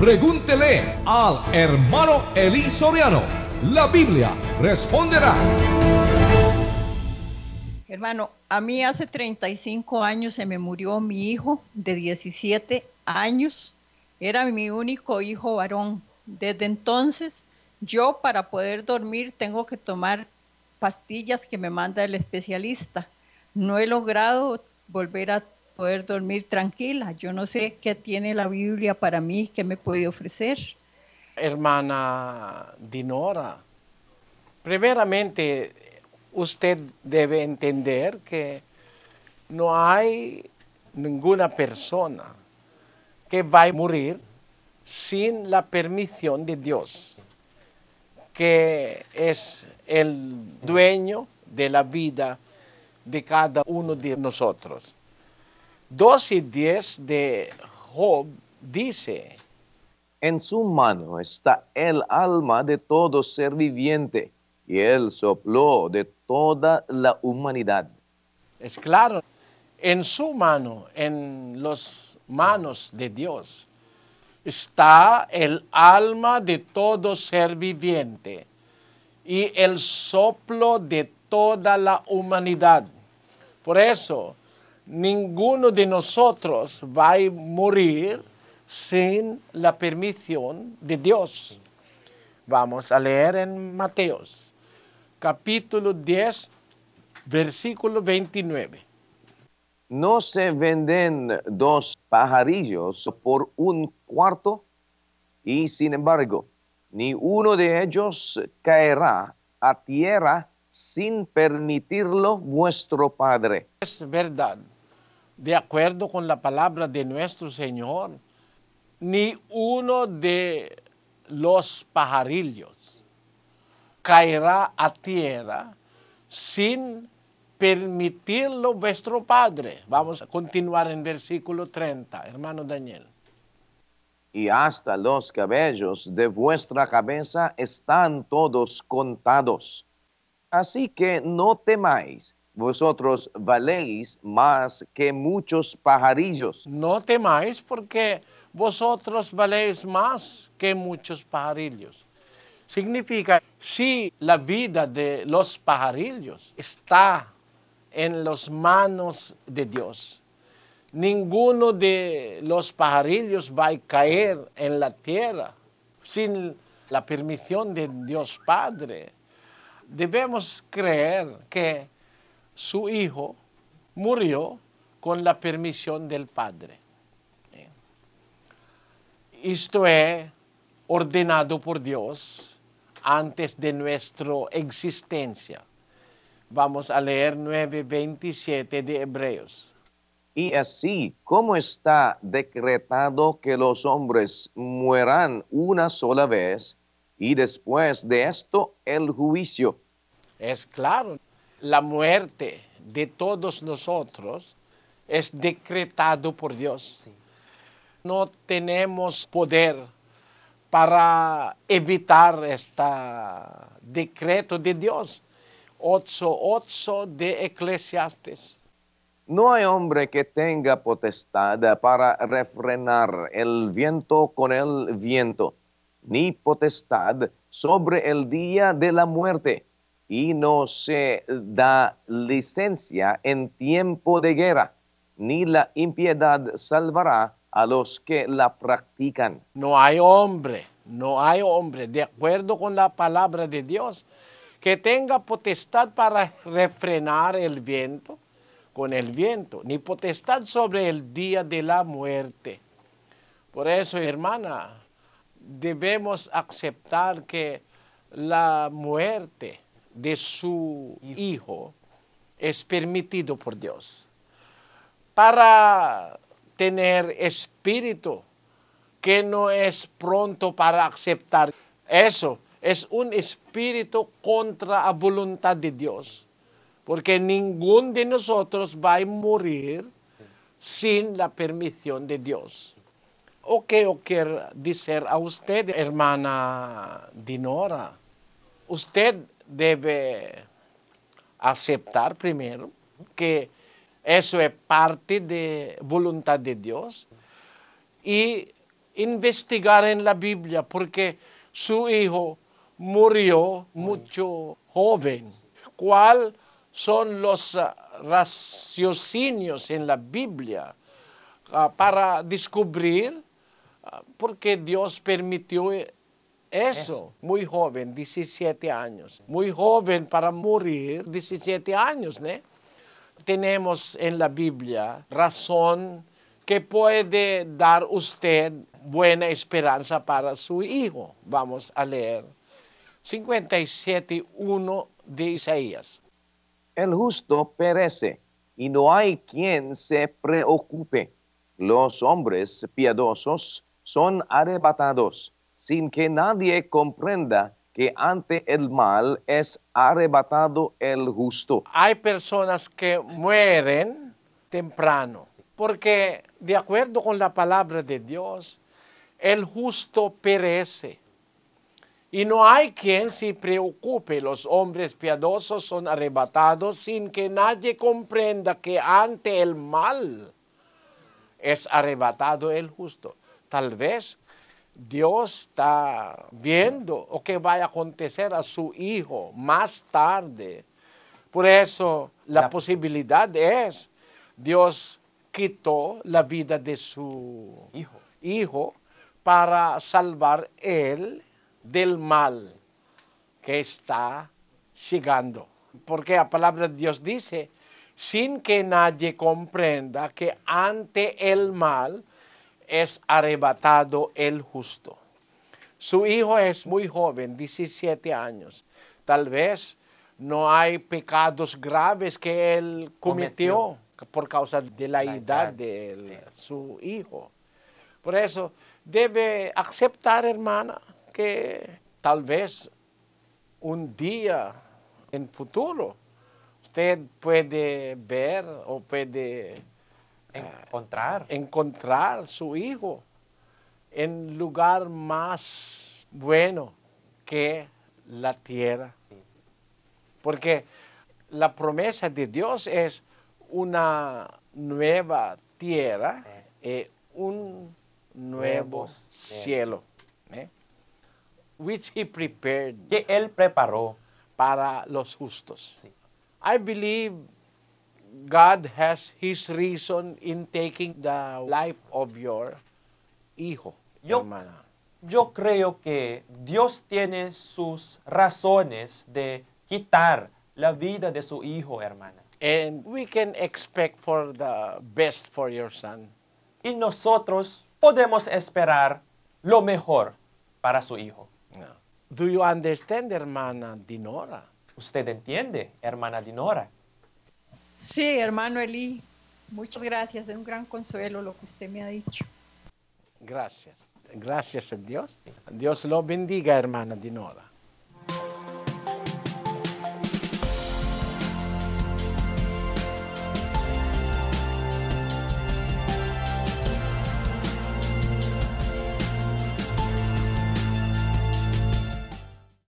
Pregúntele al hermano Eli Soriano. La Biblia responderá. Hermano, a mí hace 35 años se me murió mi hijo de 17 años. Era mi único hijo varón. Desde entonces, yo para poder dormir tengo que tomar pastillas que me manda el especialista. No he logrado volver a poder dormir tranquila. Yo no sé qué tiene la Biblia para mí, qué me puede ofrecer. Hermana Dinora, primeramente usted debe entender que no hay ninguna persona que va a morir sin la permisión de Dios, que es el dueño de la vida de cada uno de nosotros. 2 y 10 de Job dice, En su mano está el alma de todo ser viviente y el soplo de toda la humanidad. Es claro, en su mano, en las manos de Dios, está el alma de todo ser viviente y el soplo de toda la humanidad. Por eso, ninguno de nosotros va a morir sin la permisión de Dios. Vamos a leer en Mateos, capítulo 10, versículo 29. ¿No se venden dos pajarillos por un cuarto? Y sin embargo, ni uno de ellos caerá a tierra sin permitirlo vuestro Padre. Es verdad de acuerdo con la palabra de nuestro Señor, ni uno de los pajarillos caerá a tierra sin permitirlo vuestro Padre. Vamos a continuar en versículo 30, hermano Daniel. Y hasta los cabellos de vuestra cabeza están todos contados. Así que no temáis vosotros valéis más que muchos pajarillos. No temáis porque vosotros valéis más que muchos pajarillos. Significa, si la vida de los pajarillos está en las manos de Dios, ninguno de los pajarillos va a caer en la tierra sin la permisión de Dios Padre. Debemos creer que su hijo murió con la permisión del Padre. Esto es ordenado por Dios antes de nuestra existencia. Vamos a leer 9.27 de Hebreos. Y así, como está decretado que los hombres mueran una sola vez, y después de esto el juicio. Es claro, la muerte de todos nosotros es decretado por Dios. No tenemos poder para evitar este decreto de Dios. ocho de Eclesiastes. No hay hombre que tenga potestad para refrenar el viento con el viento, ni potestad sobre el día de la muerte y no se da licencia en tiempo de guerra, ni la impiedad salvará a los que la practican. No hay hombre, no hay hombre, de acuerdo con la palabra de Dios, que tenga potestad para refrenar el viento con el viento, ni potestad sobre el día de la muerte. Por eso, hermana, debemos aceptar que la muerte de su hijo es permitido por Dios. Para tener espíritu que no es pronto para aceptar eso, es un espíritu contra la voluntad de Dios. Porque ningún de nosotros va a morir sin la permisión de Dios. O quiero decir a usted, hermana Dinora, usted debe aceptar primero que eso es parte de voluntad de Dios y investigar en la Biblia porque su hijo murió mucho joven. ¿Cuáles son los ah, raciocinios en la Biblia ah, para descubrir ah, por qué Dios permitió eso, muy joven, 17 años. Muy joven para morir, 17 años, ¿no? Tenemos en la Biblia razón que puede dar usted buena esperanza para su hijo. Vamos a leer 57.1 de Isaías. El justo perece y no hay quien se preocupe. Los hombres piadosos son arrebatados sin que nadie comprenda que ante el mal es arrebatado el justo. Hay personas que mueren temprano, porque de acuerdo con la palabra de Dios, el justo perece. Y no hay quien se preocupe, los hombres piadosos son arrebatados sin que nadie comprenda que ante el mal es arrebatado el justo. Tal vez Dios está viendo o que va a acontecer a su hijo más tarde. Por eso la, posibilidad es, Dios quitó la vida de su hijo, hijo para salvar él del mal que está llegando. Porque la palabra de Dios dice, sin que nadie comprenda que ante el mal es arrebatado el justo. Su hijo es muy joven, 17 años. Tal vez no hay pecados graves que él cometió, por causa de la, edad de su hijo. Por eso debe aceptar, hermana, que tal vez un día en futuro usted puede ver o puede encontrar. Encontrar su hijo en lugar más bueno que la tierra. Porque la promesa de Dios es una nueva tierra, eh. y un nuevo, cielo. ¿eh? which he prepared. Que él preparó. Para los justos. I believe God has His reason in taking the life of your hijo, yo, hermana. Yo creo que Dios tiene sus razones de quitar la vida de su hijo, hermana. And we can expect for the best for your son. Y nosotros podemos esperar lo mejor para su hijo. Do you understand, hermana Dinora? Usted entiende, hermana Dinora. Sí, hermano Eli, muchas gracias, es un gran consuelo lo que usted me ha dicho. Gracias, gracias a Dios. Dios lo bendiga, hermana Dinora.